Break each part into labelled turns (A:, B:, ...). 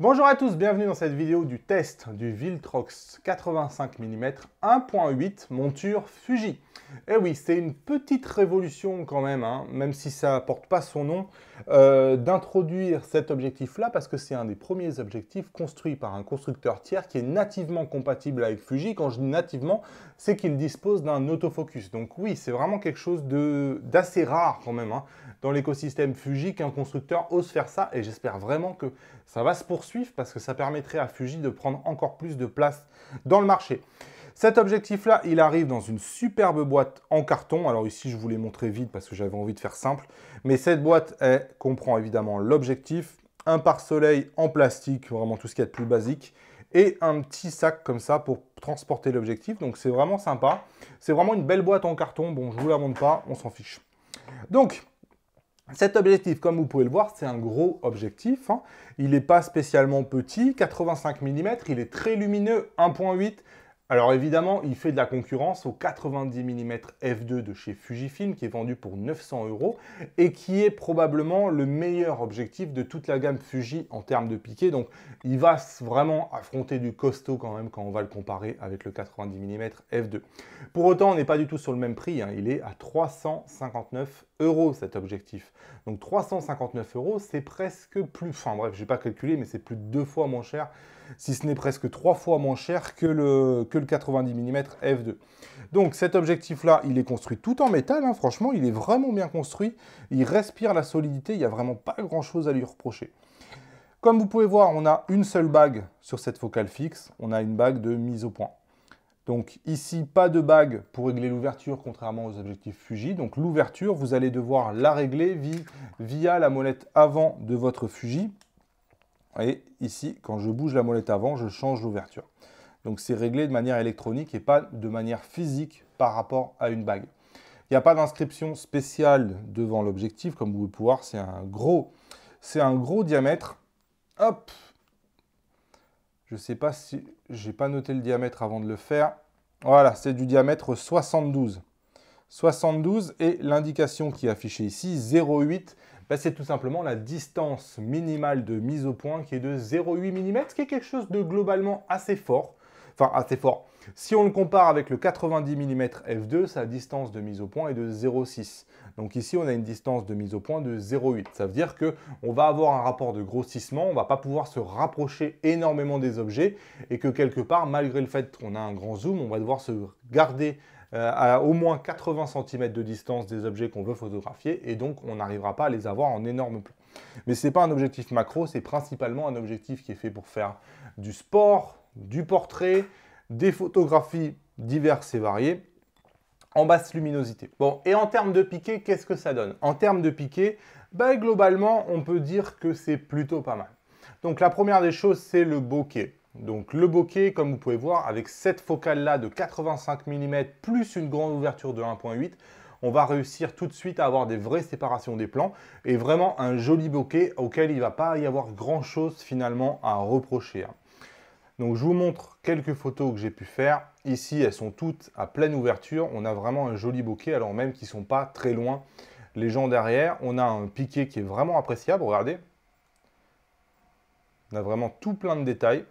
A: Bonjour à tous, bienvenue dans cette vidéo du test du Viltrox 85 mm 1.8 monture Fuji. Et eh oui, c'est une petite révolution quand même, hein, même si ça porte pas son nom, euh, d'introduire cet objectif-là parce que c'est un des premiers objectifs construits par un constructeur tiers qui est nativement compatible avec Fuji. Quand je dis nativement, c'est qu'il dispose d'un autofocus. Donc oui, c'est vraiment quelque chose d'assez rare quand même hein, dans l'écosystème Fuji qu'un constructeur ose faire ça et j'espère vraiment que ça va se poursuivre suivre parce que ça permettrait à Fuji de prendre encore plus de place dans le marché. Cet objectif-là, il arrive dans une superbe boîte en carton. Alors ici, je vous l'ai montré vite parce que j'avais envie de faire simple. Mais cette boîte, comprend évidemment l'objectif, un pare-soleil en plastique, vraiment tout ce qu'il y a de plus basique, et un petit sac comme ça pour transporter l'objectif. Donc c'est vraiment sympa. C'est vraiment une belle boîte en carton. Bon, je vous la montre pas, on s'en fiche. Donc, cet objectif, comme vous pouvez le voir, c'est un gros objectif. Hein. Il n'est pas spécialement petit, 85 mm, il est très lumineux, 1.8 alors évidemment, il fait de la concurrence au 90 mm f2 de chez Fujifilm qui est vendu pour 900 euros et qui est probablement le meilleur objectif de toute la gamme Fuji en termes de piqué. Donc il va vraiment affronter du costaud quand même quand on va le comparer avec le 90 mm f2. Pour autant, on n'est pas du tout sur le même prix. Hein. Il est à 359 euros cet objectif. Donc 359 euros, c'est presque plus... Enfin bref, je n'ai pas calculé, mais c'est plus de deux fois moins cher si ce n'est presque trois fois moins cher que le, que le 90 mm f2. Donc cet objectif-là, il est construit tout en métal, hein. franchement, il est vraiment bien construit, il respire la solidité, il n'y a vraiment pas grand-chose à lui reprocher. Comme vous pouvez voir, on a une seule bague sur cette focale fixe, on a une bague de mise au point. Donc ici, pas de bague pour régler l'ouverture, contrairement aux objectifs Fuji. Donc l'ouverture, vous allez devoir la régler via la molette avant de votre Fuji et ici, quand je bouge la molette avant, je change l'ouverture. Donc c'est réglé de manière électronique et pas de manière physique par rapport à une bague. Il n'y a pas d'inscription spéciale devant l'objectif, comme vous pouvez voir. c'est un gros, c'est un gros diamètre. Hop Je ne sais pas si... je n'ai pas noté le diamètre avant de le faire. Voilà, c'est du diamètre 72. 72 et l'indication qui est affichée ici, 0,8 bah, c'est tout simplement la distance minimale de mise au point qui est de 0,8 mm, ce qui est quelque chose de globalement assez fort. Enfin, assez fort. Si on le compare avec le 90 mm f2, sa distance de mise au point est de 0,6. Donc ici, on a une distance de mise au point de 0,8. Ça veut dire qu'on va avoir un rapport de grossissement, on ne va pas pouvoir se rapprocher énormément des objets et que quelque part, malgré le fait qu'on a un grand zoom, on va devoir se garder euh, à au moins 80 cm de distance des objets qu'on veut photographier et donc on n'arrivera pas à les avoir en énorme plan. Mais ce n'est pas un objectif macro, c'est principalement un objectif qui est fait pour faire du sport, du portrait, des photographies diverses et variées en basse luminosité. Bon, et en termes de piqué, qu'est-ce que ça donne En termes de piqué, bah, globalement, on peut dire que c'est plutôt pas mal. Donc la première des choses, c'est le bokeh. Donc le bokeh, comme vous pouvez voir, avec cette focale-là de 85 mm plus une grande ouverture de 1.8, on va réussir tout de suite à avoir des vraies séparations des plans et vraiment un joli bokeh auquel il ne va pas y avoir grand-chose finalement à reprocher. Hein. Donc je vous montre quelques photos que j'ai pu faire. Ici, elles sont toutes à pleine ouverture. On a vraiment un joli bokeh, alors même qu'ils ne sont pas très loin les gens derrière. On a un piqué qui est vraiment appréciable, regardez. On a vraiment tout plein de détails.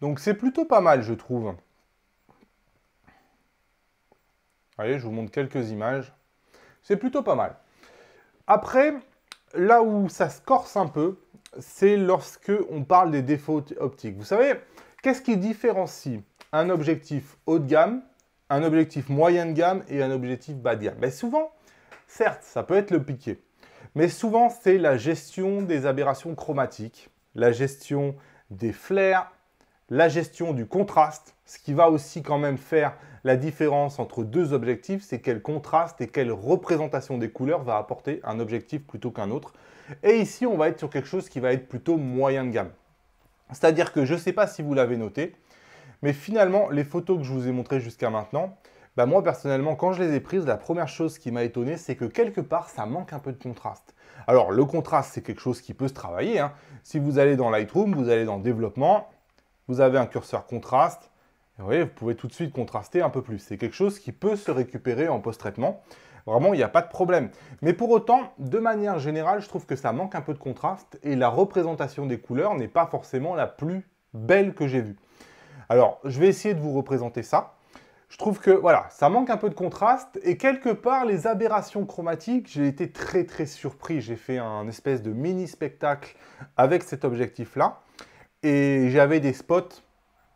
A: Donc c'est plutôt pas mal, je trouve. Allez, je vous montre quelques images. C'est plutôt pas mal. Après, là où ça se corse un peu, c'est lorsque on parle des défauts optiques. Vous savez, qu'est-ce qui différencie un objectif haut de gamme, un objectif moyen de gamme et un objectif bas de gamme Mais souvent, certes, ça peut être le piqué, mais souvent c'est la gestion des aberrations chromatiques, la gestion des flares, la gestion du contraste. Ce qui va aussi quand même faire la différence entre deux objectifs, c'est quel contraste et quelle représentation des couleurs va apporter un objectif plutôt qu'un autre. Et ici, on va être sur quelque chose qui va être plutôt moyen de gamme. C'est-à-dire que je ne sais pas si vous l'avez noté, mais finalement, les photos que je vous ai montrées jusqu'à maintenant, bah moi personnellement, quand je les ai prises, la première chose qui m'a étonné, c'est que quelque part, ça manque un peu de contraste. Alors le contraste, c'est quelque chose qui peut se travailler. Hein. Si vous allez dans Lightroom, vous allez dans Développement, vous avez un curseur contraste. Vous vous pouvez tout de suite contraster un peu plus. C'est quelque chose qui peut se récupérer en post-traitement. Vraiment, il n'y a pas de problème. Mais pour autant, de manière générale, je trouve que ça manque un peu de contraste et la représentation des couleurs n'est pas forcément la plus belle que j'ai vue. Alors, je vais essayer de vous représenter ça. Je trouve que, voilà, ça manque un peu de contraste et quelque part, les aberrations chromatiques, j'ai été très très surpris. J'ai fait un espèce de mini spectacle avec cet objectif-là et j'avais des spots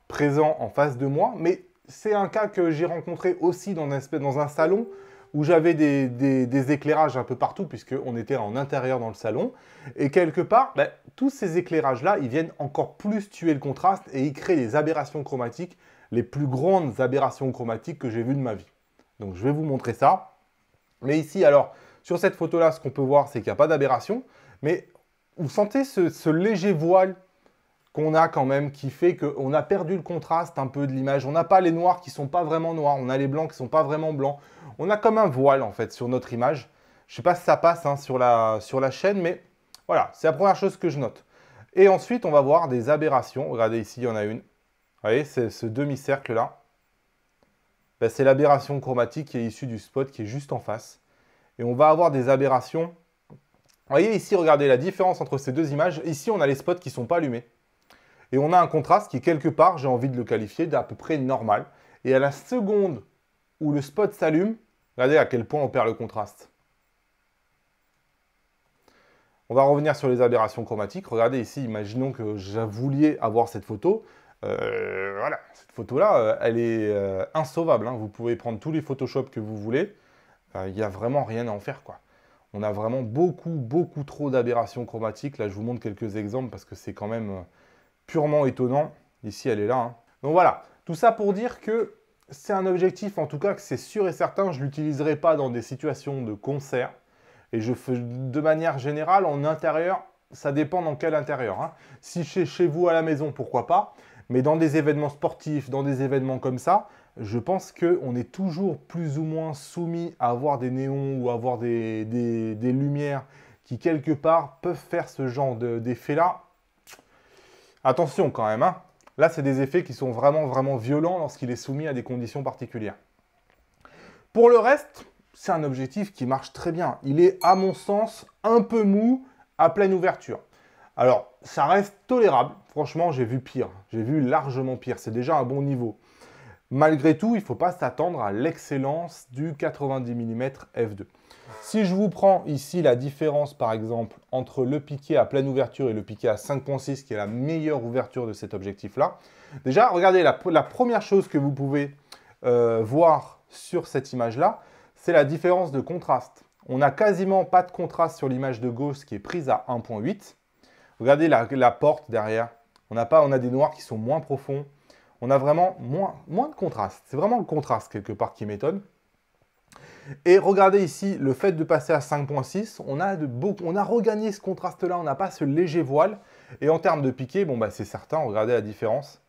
A: présents en face de moi, mais c'est un cas que j'ai rencontré aussi dans un, salon où j'avais des, éclairages un peu partout, puisqu'on était en intérieur dans le salon. Et quelque part, ben, tous ces éclairages-là, ils viennent encore plus tuer le contraste et ils créent des aberrations chromatiques, les plus grandes aberrations chromatiques que j'ai vues de ma vie. Donc je vais vous montrer ça. Mais ici, alors, sur cette photo-là, ce qu'on peut voir, c'est qu'il n'y a pas d'aberration, mais vous sentez ce léger voile qu'on a quand même qui fait qu'on a perdu le contraste un peu de l'image. On n'a pas les noirs qui sont pas vraiment noirs, on a les blancs qui sont pas vraiment blancs. On a comme un voile en fait sur notre image. Je sais pas si ça passe hein, sur, la, sur la chaîne, mais voilà, c'est la première chose que je note. Et ensuite, on va voir des aberrations. Regardez ici, il y en a une. Vous voyez, c'est ce demi-cercle là. Ben, c'est l'aberration chromatique qui est issue du spot qui est juste en face. Et on va avoir des aberrations. Vous voyez ici, regardez la différence entre ces deux images. Ici, on a les spots qui ne sont pas allumés. Et on a un contraste qui, quelque part, j'ai envie de le qualifier d'à peu près normal. Et à la seconde où le spot s'allume, regardez à quel point on perd le contraste. On va revenir sur les aberrations chromatiques. Regardez ici, imaginons que voulais avoir cette photo. Euh, voilà, cette photo-là, euh, elle est euh, insauvable. Hein. Vous pouvez prendre tous les Photoshop que vous voulez. Il n'y a vraiment rien à en faire, quoi. On a vraiment beaucoup, beaucoup trop d'aberrations chromatiques. Là, je vous montre quelques exemples parce que c'est quand même purement étonnant. Ici, elle est là. Hein. Donc voilà, tout ça pour dire que c'est un objectif, en tout cas, que c'est sûr et certain, je ne l'utiliserai pas dans des situations de concert. Et je fais de manière générale, en intérieur, ça dépend dans quel intérieur. Hein. Si chez, chez vous à la maison, pourquoi pas. Mais dans des événements sportifs, dans des événements comme ça, je pense qu'on est toujours plus ou moins soumis à avoir des néons ou à avoir des lumières qui, quelque part, peuvent faire ce genre d'effet-là Attention quand même, hein. là c'est des effets qui sont vraiment vraiment violents lorsqu'il est soumis à des conditions particulières. Pour le reste, c'est un objectif qui marche très bien. Il est à mon sens un peu mou à pleine ouverture. Alors, ça reste tolérable. Franchement, j'ai vu pire. J'ai vu largement pire. C'est déjà un bon niveau. Malgré tout, il ne faut pas s'attendre à l'excellence du 90 mm f2. Si je vous prends ici la différence, par exemple, entre le piqué à pleine ouverture et le piqué à 5.6, qui est la meilleure ouverture de cet objectif-là, déjà, regardez, la, première chose que vous pouvez euh, voir sur cette image-là, c'est la différence de contraste. On n'a quasiment pas de contraste sur l'image de gauche qui est prise à 1.8. Regardez la, porte derrière. On a, pas, on a des noirs qui sont moins profonds. On a vraiment moins, moins de contraste. C'est vraiment le contraste quelque part qui m'étonne. Et regardez ici, le fait de passer à 5.6, on a, on a regagné ce contraste-là, on n'a pas ce léger voile. Et en termes de piqué, bon, bah, c'est certain, regardez la différence.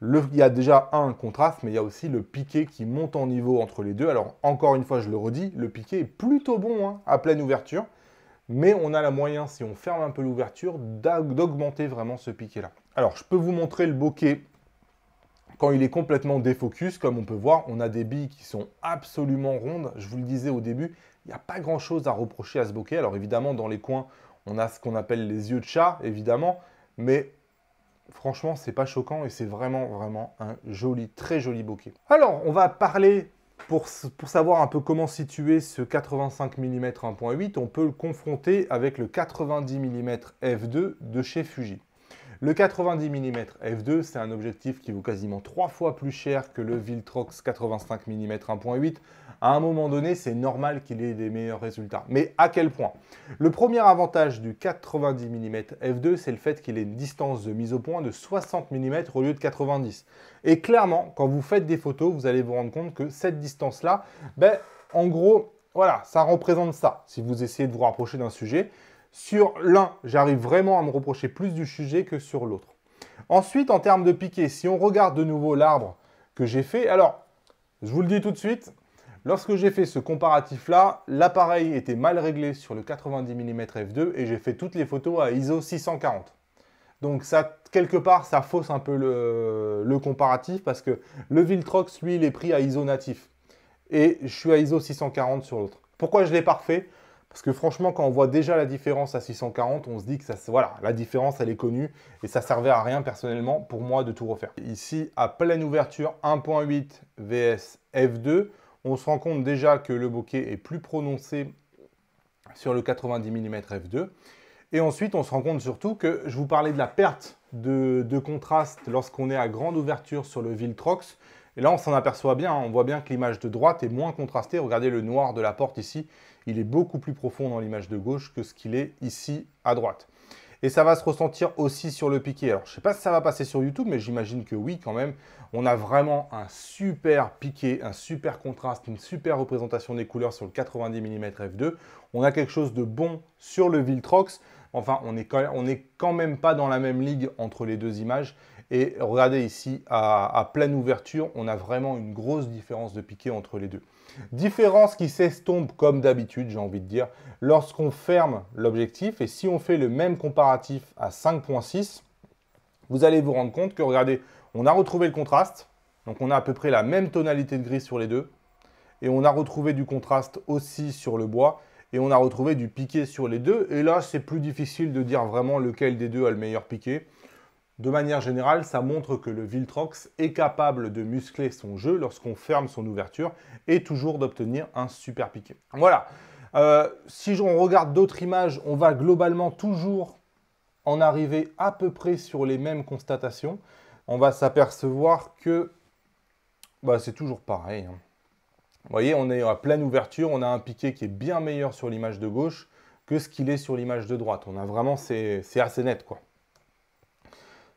A: il y a déjà un contraste, mais il y a aussi le piqué qui monte en niveau entre les deux. Alors, encore une fois, je le redis, le piqué est plutôt bon hein, à pleine ouverture. Mais on a la moyen, si on ferme un peu l'ouverture, d'augmenter vraiment ce piqué-là. Alors, je peux vous montrer le bokeh quand il est complètement défocus, comme on peut voir, on a des billes qui sont absolument rondes. Je vous le disais au début, il n'y a pas grand-chose à reprocher à ce bokeh. Alors évidemment, dans les coins, on a ce qu'on appelle les yeux de chat, évidemment, mais franchement, c'est pas choquant et c'est vraiment, vraiment un joli, très joli bokeh. Alors, on va parler, pour, pour savoir un peu comment situer ce 85 mm 1.8, on peut le confronter avec le 90 mm f2 de chez Fuji. Le 90 mm f2, c'est un objectif qui vaut quasiment trois fois plus cher que le Viltrox 85 mm 1.8. À un moment donné, c'est normal qu'il ait des meilleurs résultats. Mais à quel point Le premier avantage du 90 mm f2, c'est le fait qu'il ait une distance de mise au point de 60 mm au lieu de 90. Et clairement, quand vous faites des photos, vous allez vous rendre compte que cette distance-là, ben, en gros, voilà, ça représente ça, si vous essayez de vous rapprocher d'un sujet. Sur l'un, j'arrive vraiment à me reprocher plus du sujet que sur l'autre. Ensuite, en termes de piqué, si on regarde de nouveau l'arbre que j'ai fait, alors, je vous le dis tout de suite, lorsque j'ai fait ce comparatif-là, l'appareil était mal réglé sur le 90 mm f2 et j'ai fait toutes les photos à ISO 640. Donc ça, quelque part, ça fausse un peu le, comparatif parce que le Viltrox, lui, il est pris à ISO natif. Et je suis à ISO 640 sur l'autre. Pourquoi je l'ai parfait parce que franchement, quand on voit déjà la différence à 640, on se dit que voilà, la différence, elle est connue et ça servait à rien personnellement pour moi de tout refaire. Ici, à pleine ouverture, 1.8 VS F2, on se rend compte déjà que le bokeh est plus prononcé sur le 90 mm F2. Et ensuite, on se rend compte surtout que je vous parlais de la perte de, de contraste lorsqu'on est à grande ouverture sur le Viltrox. Et là, on s'en aperçoit bien, hein. on voit bien que l'image de droite est moins contrastée. Regardez le noir de la porte ici, il est beaucoup plus profond dans l'image de gauche que ce qu'il est ici à droite. Et ça va se ressentir aussi sur le piqué. Alors, je ne sais pas si ça va passer sur YouTube, mais j'imagine que oui quand même. On a vraiment un super piqué, un super contraste, une super représentation des couleurs sur le 90 mm f2. On a quelque chose de bon sur le Viltrox. Enfin, on n'est quand, même pas dans la même ligue entre les deux images. Et regardez ici, à, pleine ouverture, on a vraiment une grosse différence de piqué entre les deux. Différence qui s'estompe comme d'habitude, j'ai envie de dire, lorsqu'on ferme l'objectif. Et si on fait le même comparatif à 5.6, vous allez vous rendre compte que, regardez, on a retrouvé le contraste. Donc on a à peu près la même tonalité de gris sur les deux. Et on a retrouvé du contraste aussi sur le bois et on a retrouvé du piqué sur les deux. Et là, c'est plus difficile de dire vraiment lequel des deux a le meilleur piqué. De manière générale, ça montre que le Viltrox est capable de muscler son jeu lorsqu'on ferme son ouverture et toujours d'obtenir un super piqué. Voilà. Euh, si on regarde d'autres images, on va globalement toujours en arriver à peu près sur les mêmes constatations. On va s'apercevoir que bah, c'est toujours pareil. Hein. Vous voyez, on est à pleine ouverture, on a un piqué qui est bien meilleur sur l'image de gauche que ce qu'il est sur l'image de droite. On a vraiment, c'est assez net quoi.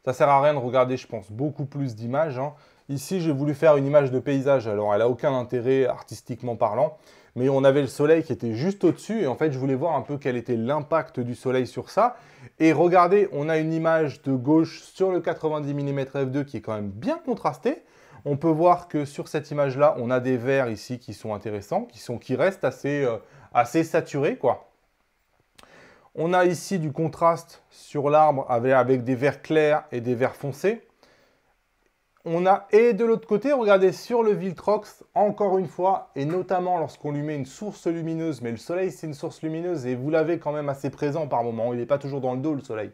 A: Ça sert à rien de regarder, je pense, beaucoup plus d'images. Hein. Ici, j'ai voulu faire une image de paysage. Alors, elle n'a aucun intérêt artistiquement parlant. Mais on avait le soleil qui était juste au-dessus. Et en fait, je voulais voir un peu quel était l'impact du soleil sur ça. Et regardez, on a une image de gauche sur le 90 mm f2 qui est quand même bien contrastée. On peut voir que sur cette image-là, on a des verts ici qui sont intéressants, qui, sont, qui restent assez, euh, assez saturés. quoi. On a ici du contraste sur l'arbre avec, des verts clairs et des verts foncés. On a, et de l'autre côté, regardez, sur le Viltrox, encore une fois, et notamment lorsqu'on lui met une source lumineuse, mais le soleil, c'est une source lumineuse, et vous l'avez quand même assez présent par moment, il n'est pas toujours dans le dos, le soleil.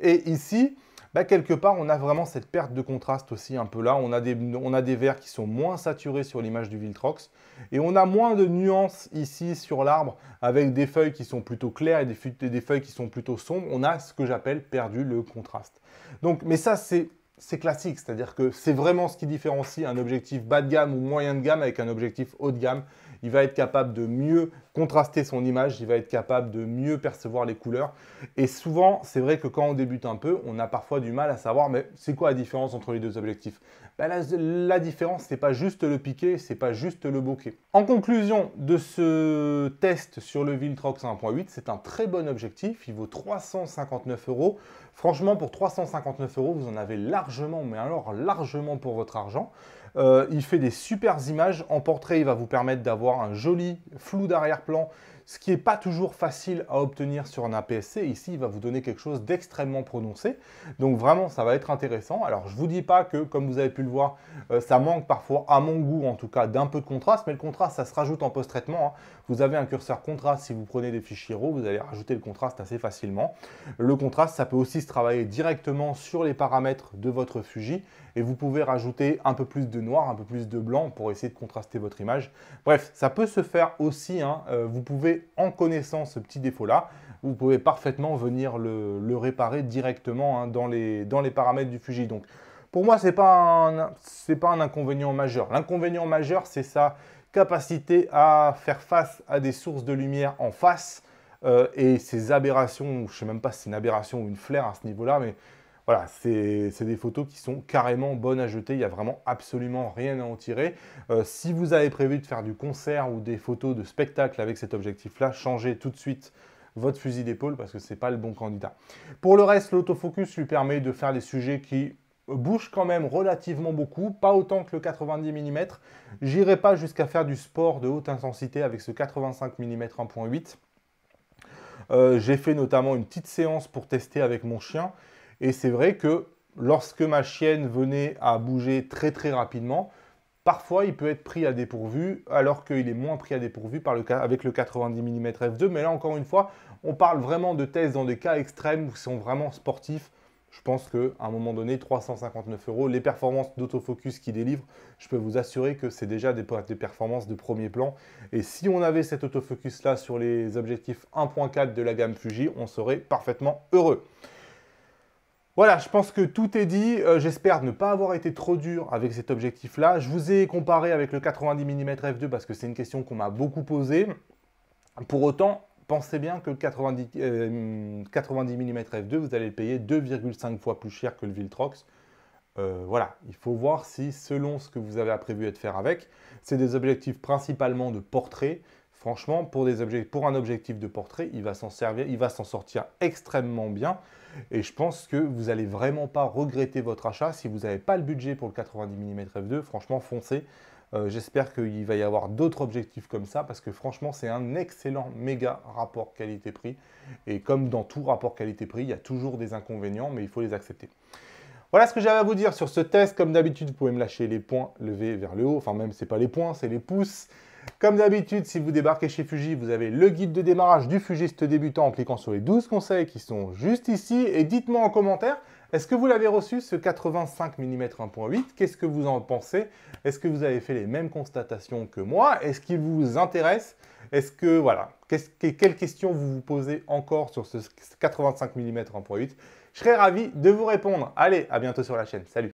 A: Et ici, bah, quelque part, on a vraiment cette perte de contraste aussi un peu là. On a des, on verts qui sont moins saturés sur l'image du Viltrox. Et on a moins de nuances ici sur l'arbre avec des feuilles qui sont plutôt claires et des, feuilles qui sont plutôt sombres. On a ce que j'appelle perdu le contraste. Donc, mais ça, c'est classique, c'est-à-dire que c'est vraiment ce qui différencie un objectif bas de gamme ou moyen de gamme avec un objectif haut de gamme il va être capable de mieux contraster son image, il va être capable de mieux percevoir les couleurs. Et souvent, c'est vrai que quand on débute un peu, on a parfois du mal à savoir, mais c'est quoi la différence entre les deux objectifs ben, la, la, différence, c'est pas juste le piqué, c'est pas juste le bokeh. En conclusion de ce test sur le Viltrox 1.8, c'est un très bon objectif, il vaut 359 euros. Franchement, pour 359 euros, vous en avez largement, mais alors largement pour votre argent. Euh, il fait des superbes images. En portrait, il va vous permettre d'avoir un joli flou d'arrière-plan ce qui n'est pas toujours facile à obtenir sur un APS-C. Ici, il va vous donner quelque chose d'extrêmement prononcé. Donc vraiment, ça va être intéressant. Alors, je ne vous dis pas que, comme vous avez pu le voir, euh, ça manque parfois, à mon goût en tout cas, d'un peu de contraste, mais le contraste, ça se rajoute en post-traitement. Hein. Vous avez un curseur contraste si vous prenez des fichiers RAW, vous allez rajouter le contraste assez facilement. Le contraste, ça peut aussi se travailler directement sur les paramètres de votre Fuji et vous pouvez rajouter un peu plus de noir, un peu plus de blanc pour essayer de contraster votre image. Bref, ça peut se faire aussi. Hein. Euh, vous pouvez en connaissant ce petit défaut-là, vous pouvez parfaitement venir le, réparer directement hein, dans, les, paramètres du Fuji. Donc, pour moi, ce n'est pas, un inconvénient majeur. L'inconvénient majeur, c'est sa capacité à faire face à des sources de lumière en face euh, et ses aberrations, je ne sais même pas si c'est une aberration ou une flair à ce niveau-là, mais voilà, c'est des photos qui sont carrément bonnes à jeter, il n'y a vraiment absolument rien à en tirer. Euh, si vous avez prévu de faire du concert ou des photos de spectacle avec cet objectif-là, changez tout de suite votre fusil d'épaule parce que ce n'est pas le bon candidat. Pour le reste, l'autofocus lui permet de faire des sujets qui bougent quand même relativement beaucoup, pas autant que le 90 mm. J'irai pas jusqu'à faire du sport de haute intensité avec ce 85 mm 1.8. J'ai fait notamment une petite séance pour tester avec mon chien et c'est vrai que lorsque ma chienne venait à bouger très très rapidement, parfois il peut être pris à dépourvu, alors qu'il est moins pris à dépourvu avec le 90 mm f2. Mais là encore une fois, on parle vraiment de tests dans des cas extrêmes où ils sont vraiment sportifs. Je pense qu'à un moment donné, 359 euros, les performances d'autofocus qui délivrent, je peux vous assurer que c'est déjà des performances de premier plan. Et si on avait cet autofocus-là sur les objectifs 1.4 de la gamme Fuji, on serait parfaitement heureux. Voilà, je pense que tout est dit. Euh, j'espère ne pas avoir été trop dur avec cet objectif-là. Je vous ai comparé avec le 90 mm f2 parce que c'est une question qu'on m'a beaucoup posée. Pour autant, pensez bien que le 90, mm f2, vous allez le payer 2,5 fois plus cher que le Viltrox. Euh, voilà, il faut voir si, selon ce que vous avez prévu de faire avec, c'est des objectifs principalement de portrait. Franchement, pour, pour un objectif de portrait, il va s'en servir, il va s'en sortir extrêmement bien. Et je pense que vous n'allez vraiment pas regretter votre achat. Si vous n'avez pas le budget pour le 90 mm f2, franchement, foncez. Euh, j'espère qu'il va y avoir d'autres objectifs comme ça parce que franchement, c'est un excellent méga rapport qualité-prix. Et comme dans tout rapport qualité-prix, il y a toujours des inconvénients, mais il faut les accepter. Voilà ce que j'avais à vous dire sur ce test. Comme d'habitude, vous pouvez me lâcher les points levés vers le haut. Enfin, même, ce n'est pas les points, c'est les pouces. Comme d'habitude, si vous débarquez chez Fuji, vous avez le guide de démarrage du fugiste débutant en cliquant sur les 12 conseils qui sont juste ici. Et dites-moi en commentaire, est-ce que vous l'avez reçu ce 85 mm 1.8 Qu'est-ce que vous en pensez Est-ce que vous avez fait les mêmes constatations que moi Est-ce qu'il vous intéresse Est-ce que, voilà, que, quelles questions vous vous posez encore sur ce 85 mm 1.8 Je serais ravi de vous répondre. Allez, à bientôt sur la chaîne. Salut